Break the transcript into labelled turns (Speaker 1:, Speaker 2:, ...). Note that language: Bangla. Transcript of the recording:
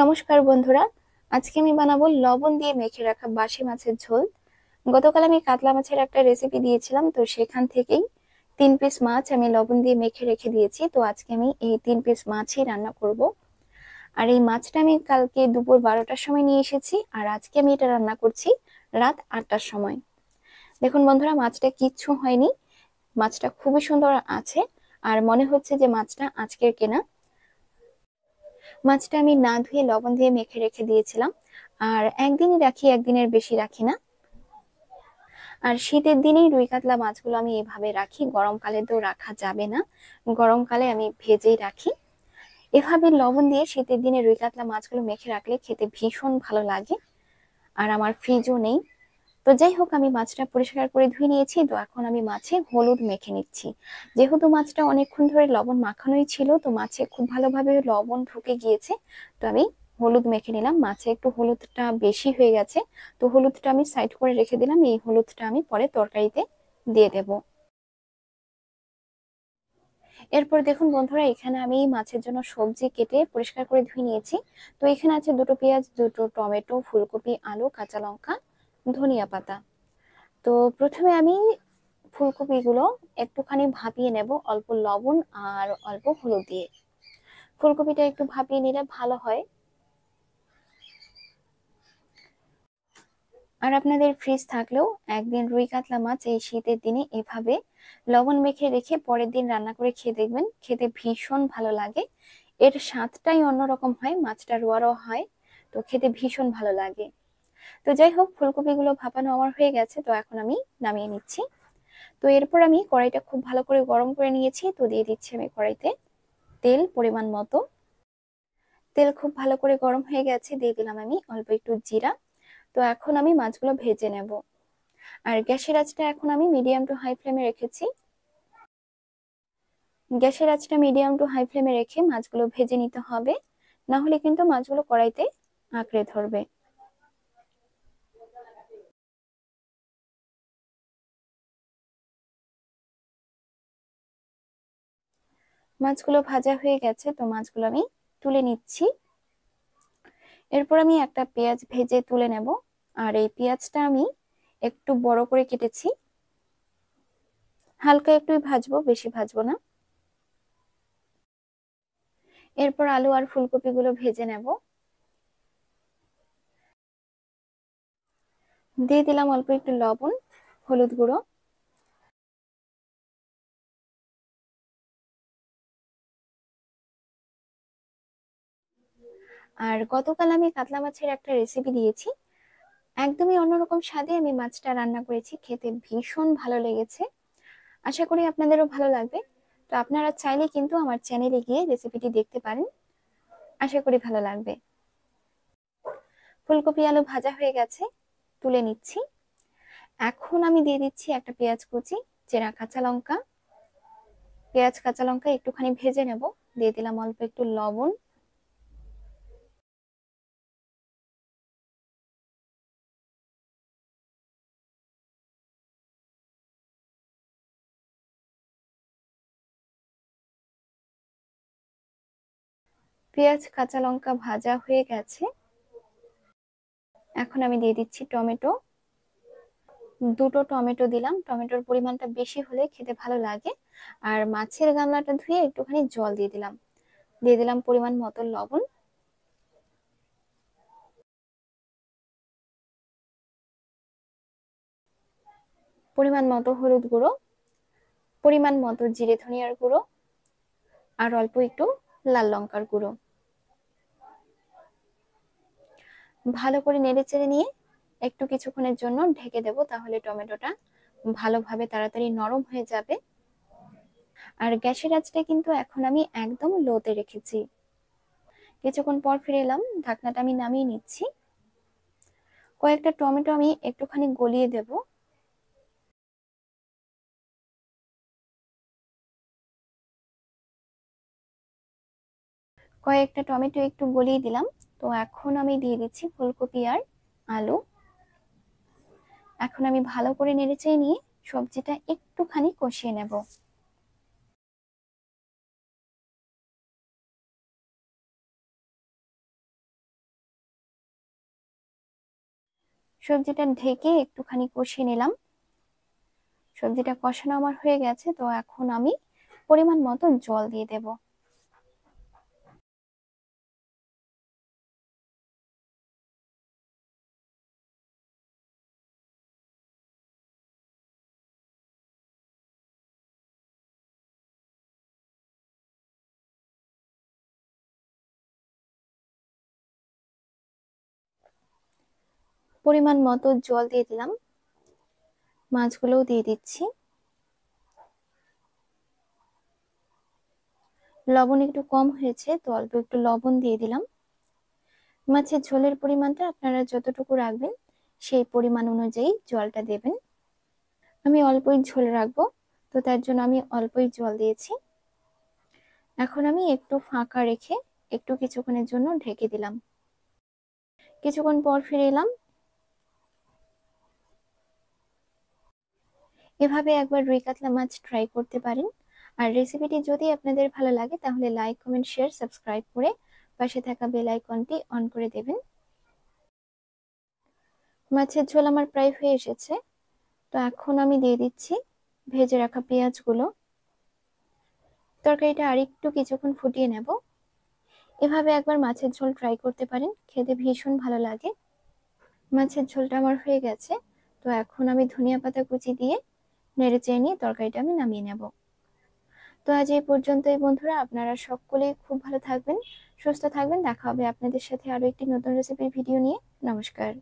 Speaker 1: নমস্কার বন্ধুরা আজকে আমি বানাবো লবণ দিয়ে মেখে রাখা বাসি মাছের ঝোল গতকাল আমি কাতলা মাছের একটা রেসিপি দিয়েছিলাম তো সেখান থেকেই তিন পিস মাছ আমি লবণ দিয়ে মেখে রেখে দিয়েছি তো আজকে আমি এই তিন পিস মাছই রান্না করব। আর এই মাছটা আমি কালকে দুপুর বারোটার সময় নিয়ে এসেছি আর আজকে আমি এটা রান্না করছি রাত আটটার সময় দেখুন বন্ধুরা মাছটা কিচ্ছু হয়নি মাছটা খুবই সুন্দর আছে আর মনে হচ্ছে যে মাছটা আজকের কেনা মাছটা আমি না ধুয়ে লবণ দিয়ে মেখে রেখে দিয়েছিলাম আর একদিনই রাখি একদিনের বেশি রাখি না আর শীতের দিনেই রুই কাতলা মাছগুলো আমি এভাবে রাখি গরমকালে তো রাখা যাবে না গরমকালে আমি ভেজেই রাখি এভাবে লবণ দিয়ে শীতের দিনে রুই কাতলা মাছগুলো মেখে রাখলে খেতে ভীষণ ভালো লাগে আর আমার ফ্রিজও নেই তো যাই হোক আমি মাছটা পরিষ্কার করে ধুয়ে নিয়েছি তো এখন আমি মাছে হলুদ মেখে নিচ্ছি যেহেতু মাছটা অনেকক্ষণ ধরে লবণ মাখানোই ছিল তো মাছে খুব ভালোভাবে লবণ ঢুকে গিয়েছে তো আমি হলুদ মেখে নিলাম মাছে একটু হলুদটা বেশি হয়ে গেছে তো হলুদটা আমি সাইড করে রেখে দিলাম এই হলুদটা আমি পরে তরকারিতে দিয়ে দেব এরপর দেখুন বন্ধুরা এখানে আমি মাছের জন্য সবজি কেটে পরিষ্কার করে ধুয়ে নিয়েছি তো এখানে আছে দুটো পেঁয়াজ দুটো টমেটো ফুলকপি আলু কাঁচা লঙ্কা ধনিয়া পাতা তো প্রথমে আমি ফুলকপিগুলো একটুখানি ভাপিয়ে নেব অল্প লবণ আর অল্প হলুদ দিয়ে ফুলকপিটা একটু ভাপিয়ে নিলে ভালো হয় আর আপনাদের ফ্রিজ থাকলেও একদিন রুই কাতলা মাছ এই শীতের দিনে এভাবে লবণ মেখে রেখে পরের দিন রান্না করে খেয়ে দেখবেন খেতে ভীষণ ভালো লাগে এর স্বাদটাই অন্যরকম হয় মাছটা রোয়ারও হয় তো খেতে ভীষণ ভালো লাগে তো যাই হোক ফুলকপিগুলো ভাপানো আমার হয়ে গেছে তো এখন আমি নামিয়ে নিচ্ছি তো এরপর আমি কড়াইটা খুব ভালো করে গরম করে নিয়েছি তো দিয়ে দিচ্ছি আমি কড়াইতে তেল পরিমাণ মতো তেল খুব ভালো করে গরম হয়ে গেছে দিয়ে দিলাম আমি অল্প একটু জিরা তো এখন আমি মাছগুলো ভেজে নেব আর গ্যাসের আঁচটা এখন আমি মিডিয়াম টু হাই ফ্লেমে রেখেছি গ্যাসের আঁচটা মিডিয়াম টু হাই ফ্লেমে রেখে মাছগুলো ভেজে নিতে হবে না হলে কিন্তু মাছগুলো কড়াইতে আঁকড়ে ধরবে মাছগুলো ভাজা হয়ে গেছে তো মাছগুলো আমি তুলে নিচ্ছি এরপর আমি একটা পেঁয়াজ ভেজে তুলে নেব আর এই পেঁয়াজটা আমি একটু বড় করে কেটেছি হালকা একটু ভাজবো বেশি ভাজবো না এরপর আলু আর ফুলকপিগুলো ভেজে নেব
Speaker 2: দিয়ে দিলাম অল্প একটু লবণ হলুদ গুঁড়ো
Speaker 1: আর গতকাল আমি কাতলা মাছের একটা রেসিপি দিয়েছি একদমই অন্যরকম স্বাদে আমি মাছটা রান্না করেছি খেতে ভীষণ ভালো লেগেছে আশা করি আপনাদেরও ভালো লাগবে তো আপনারা চাইলে কিন্তু আমার চ্যানেলে গিয়ে রেসিপিটি দেখতে পারেন আশা করি ভালো লাগবে ফুলকপি আলু ভাজা হয়ে গেছে তুলে নিচ্ছি এখন আমি দিয়ে দিচ্ছি একটা পেঁয়াজ কুচি চেরা কাঁচা লঙ্কা পেঁয়াজ কাঁচা লঙ্কা একটুখানি ভেজে নেব দিয়ে দিলাম অল্প একটু লবণ
Speaker 2: পেঁয়াজ কাঁচা লঙ্কা ভাজা
Speaker 1: হয়ে গেছে এখন আমি দিয়ে দিচ্ছি টমেটো দুটো টমেটো দিলাম টমেটোর পরিমাণটা বেশি হলে খেতে ভালো লাগে আর মাছের গামলাটা ধুয়ে একটুখানি জল দিয়ে দিলাম দিয়ে দিলাম পরিমাণ মতো লবণ পরিমাণ মতো হলুদ গুঁড়ো পরিমাণ মতো জিরে ধনিয়ার গুঁড়ো আর অল্প একটু লাল লঙ্কার গুঁড়ো ভালো করে নেড়ে চেড়ে নিয়ে একটু কিছুক্ষণের জন্য ঢেকে দেব তাহলে টমেটোটা ভালোভাবে তাড়াতাড়ি নরম হয়ে যাবে আর গ্যাসের আঁচটা কিন্তু এখন আমি একদম লোতে রেখেছি কিছুক্ষণ পর ফিরে এলাম ঢাকনাটা আমি নামিয়ে নিচ্ছি কয়েকটা টমেটো আমি একটুখানি গলিয়ে
Speaker 2: দেবো কয়েকটা টমেটো একটু গলিয়ে দিলাম
Speaker 1: তো এখন আমি দিয়ে দিচ্ছি ফুলকপি আর আলু এখন আমি ভালো করে নেড়েচেড়ে নিয়ে সবজিটা একটুখানি কষিয়ে নেব সবজিটা ঢেকে একটুখানি কষিয়ে নিলাম সবজিটা কষানো আমার হয়ে গেছে তো এখন আমি পরিমাণ মতো জল দিয়ে দেবো পরিমাণ মতো জল দিয়ে দিলাম মাছগুলোও দিয়ে দিচ্ছি লবণ একটু কম হয়েছে তো অল্প একটু লবণ দিয়ে দিলাম মাছের ঝোলের পরিমাণটা আপনারা যতটুকু রাখবেন সেই পরিমাণ অনুযায়ী জলটা দেবেন আমি অল্পই ঝোল রাখবো তো তার জন্য আমি অল্পই জল দিয়েছি এখন আমি একটু ফাঁকা রেখে একটু কিছুক্ষণের জন্য ঢেকে দিলাম কিছুক্ষণ পর ফিরে এলাম এভাবে একবার রুই কাতলা মাছ ট্রাই করতে পারেন আর রেসিপিটি যদি আপনাদের ভালো লাগে তাহলে লাইক কমেন্ট শেয়ার সাবস্ক্রাইব করে পাশে থাকা বেল আইকনটি অন করে দেবেন মাছের ঝোল আমার প্রায় হয়ে এসেছে তো এখন আমি দিয়ে দিচ্ছি ভেজে রাখা পেঁয়াজগুলো তরকারিটা আর একটু কিছুক্ষণ ফুটিয়ে নেব এভাবে একবার মাছের ঝোল ট্রাই করতে পারেন খেতে ভীষণ ভালো লাগে মাছের ঝোলটা আমার হয়ে গেছে তো এখন আমি ধনিয়া পাতা কুচি দিয়ে নেড়ে চেয়ে নিয়ে তরকারিটা আমি নামিয়ে নেব তো আজ এই পর্যন্তই বন্ধুরা আপনারা সকলেই খুব ভালো থাকবেন সুস্থ থাকবেন দেখা হবে আপনাদের সাথে আরও একটি নতুন রেসিপির ভিডিও নিয়ে নমস্কার